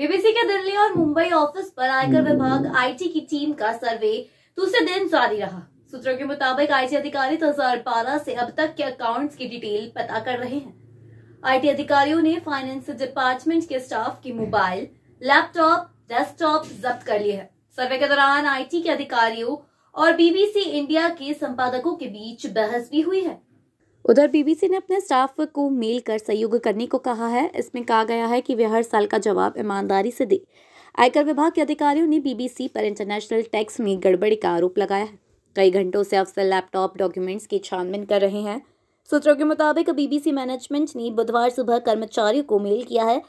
BBC के दिल्ली और Mumbai office पर आयकर hmm. विभाग आईटी की टीम का सर्वे दूसरे दिन जारी रहा सूत्रों के मुताबिक आईटी अधिकारी दो हजार बारह से अब तक के अकाउंट्स की डिटेल पता कर रहे हैं आईटी अधिकारियों ने फाइनेंस डिपार्टमेंट के स्टाफ की मोबाइल लैपटॉप डेस्कटॉप जब्त कर लिए है सर्वे के दौरान आईटी के अधिकारियों और बीबीसी इंडिया के संपादकों के बीच बहस भी हुई है उधर बीबीसी ने अपने स्टाफ को मेल कर सहयोग करने को कहा है इसमें कहा गया है कि वे हर साल का जवाब ईमानदारी से दे आयकर विभाग के अधिकारियों ने बीबीसी पर इंटरनेशनल टैक्स में गड़बड़ी का आरोप लगाया है कई घंटों से अफसर लैपटॉप डॉक्यूमेंट्स की छानबीन कर रहे हैं सूत्रों के मुताबिक बीबीसी मैनेजमेंट ने बुधवार सुबह कर्मचारियों को मेल किया है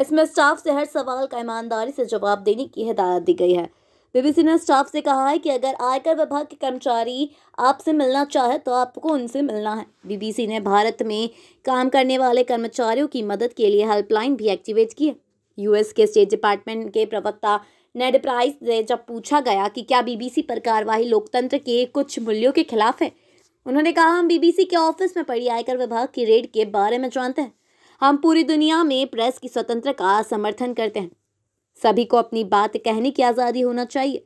इसमें स्टाफ से हर सवाल का ईमानदारी से जवाब देने की हिदायत दी गई है बीबीसी ने स्टाफ से कहा है कि अगर आयकर विभाग के कर्मचारी आपसे मिलना चाहे तो आपको उनसे मिलना है बीबीसी ने भारत में काम करने वाले कर्मचारियों की मदद के लिए हेल्पलाइन भी एक्टिवेट की है यूएस के स्टेट डिपार्टमेंट के प्रवक्ता नेड प्राइस से जब पूछा गया कि क्या बीबीसी पर कार्रवाई लोकतंत्र के कुछ मूल्यों के खिलाफ है उन्होंने कहा हम बीबीसी के ऑफिस में पड़ी आयकर विभाग की रेड के बारे में जानते हैं हम पूरी दुनिया में प्रेस की स्वतंत्रता का समर्थन करते हैं सभी को अपनी बात कहने की आज़ादी होना चाहिए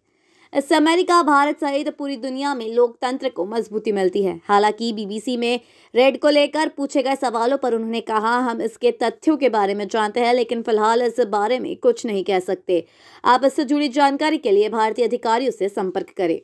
इससे अमेरिका भारत सहित पूरी दुनिया में लोकतंत्र को मजबूती मिलती है हालांकि बीबीसी में रेड को लेकर पूछे गए सवालों पर उन्होंने कहा हम इसके तथ्यों के बारे में जानते हैं लेकिन फिलहाल इस बारे में कुछ नहीं कह सकते आप इससे जुड़ी जानकारी के लिए भारतीय अधिकारियों से संपर्क करें